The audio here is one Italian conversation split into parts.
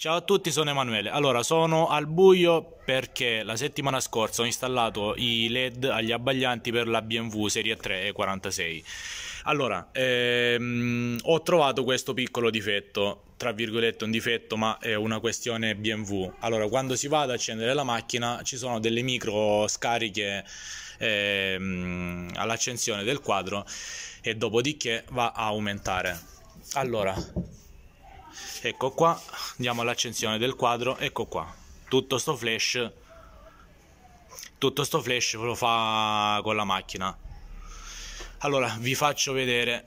Ciao a tutti, sono Emanuele. Allora, sono al buio perché la settimana scorsa ho installato i LED agli abbaglianti per la BMW Serie 3 e 46. Allora, ehm, ho trovato questo piccolo difetto, tra virgolette un difetto, ma è una questione BMW. Allora, quando si va ad accendere la macchina ci sono delle micro scariche ehm, all'accensione del quadro e dopodiché va a aumentare. Allora, ecco qua andiamo all'accensione del quadro ecco qua tutto sto flash tutto sto flash lo fa con la macchina allora vi faccio vedere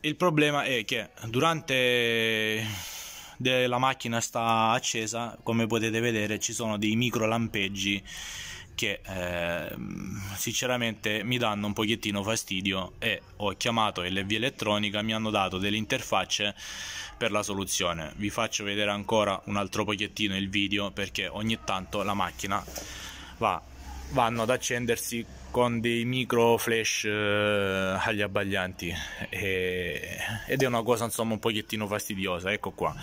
il problema è che durante la macchina sta accesa come potete vedere ci sono dei micro lampeggi che eh, sinceramente mi danno un pochettino fastidio e ho chiamato LV Elettronica, mi hanno dato delle interfacce per la soluzione. Vi faccio vedere ancora un altro pochettino il video perché ogni tanto la macchina va, vanno ad accendersi con dei micro flash eh, agli abbaglianti e, ed è una cosa insomma un pochettino fastidiosa, ecco qua.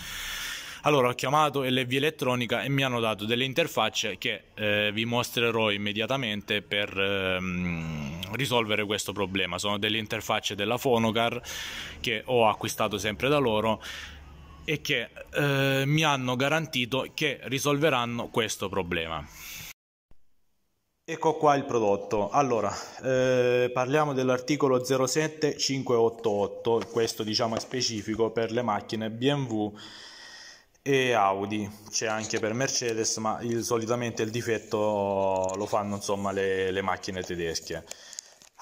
Allora ho chiamato LV Elettronica e mi hanno dato delle interfacce che eh, vi mostrerò immediatamente per ehm, risolvere questo problema. Sono delle interfacce della Phonocar che ho acquistato sempre da loro e che eh, mi hanno garantito che risolveranno questo problema. Ecco qua il prodotto. Allora, eh, parliamo dell'articolo 07588, questo diciamo è specifico per le macchine BMW e Audi, c'è anche per Mercedes, ma il, solitamente il difetto lo fanno insomma le, le macchine tedesche.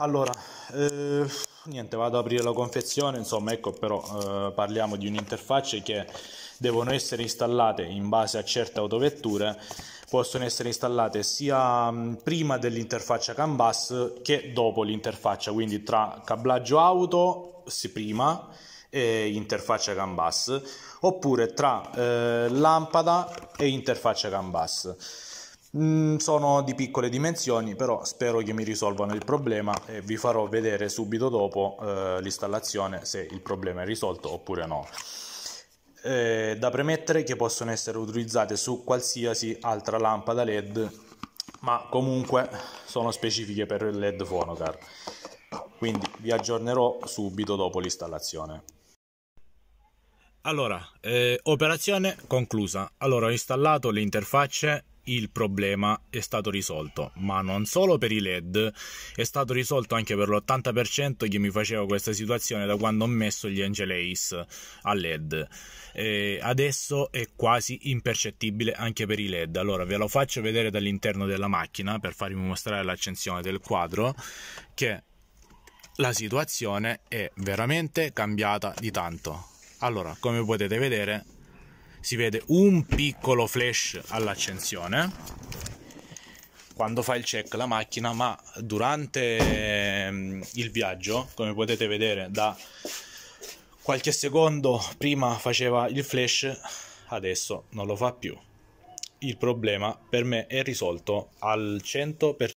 Allora, eh, niente, vado ad aprire la confezione, insomma ecco però eh, parliamo di un'interfaccia che devono essere installate in base a certe autovetture, possono essere installate sia mm, prima dell'interfaccia CAN bus che dopo l'interfaccia, quindi tra cablaggio auto, prima, e interfaccia CAN bus oppure tra eh, lampada e interfaccia CAN bus. Mm, sono di piccole dimensioni, però spero che mi risolvano il problema e vi farò vedere subito dopo eh, l'installazione se il problema è risolto oppure no. Eh, da premettere che possono essere utilizzate su qualsiasi altra lampada LED, ma comunque sono specifiche per il LED Phonocar. Quindi vi aggiornerò subito dopo l'installazione. Allora, eh, operazione conclusa. Allora, ho installato le interfacce il problema è stato risolto, ma non solo per i LED, è stato risolto anche per l'80% che mi faceva questa situazione da quando ho messo gli Angel Ace a LED. E adesso è quasi impercettibile anche per i LED. Allora ve lo faccio vedere dall'interno della macchina per farvi mostrare l'accensione del quadro che la situazione è veramente cambiata di tanto. Allora, come potete vedere, si vede un piccolo flash all'accensione quando fa il check la macchina, ma durante ehm, il viaggio, come potete vedere, da qualche secondo prima faceva il flash, adesso non lo fa più. Il problema per me è risolto al 100%.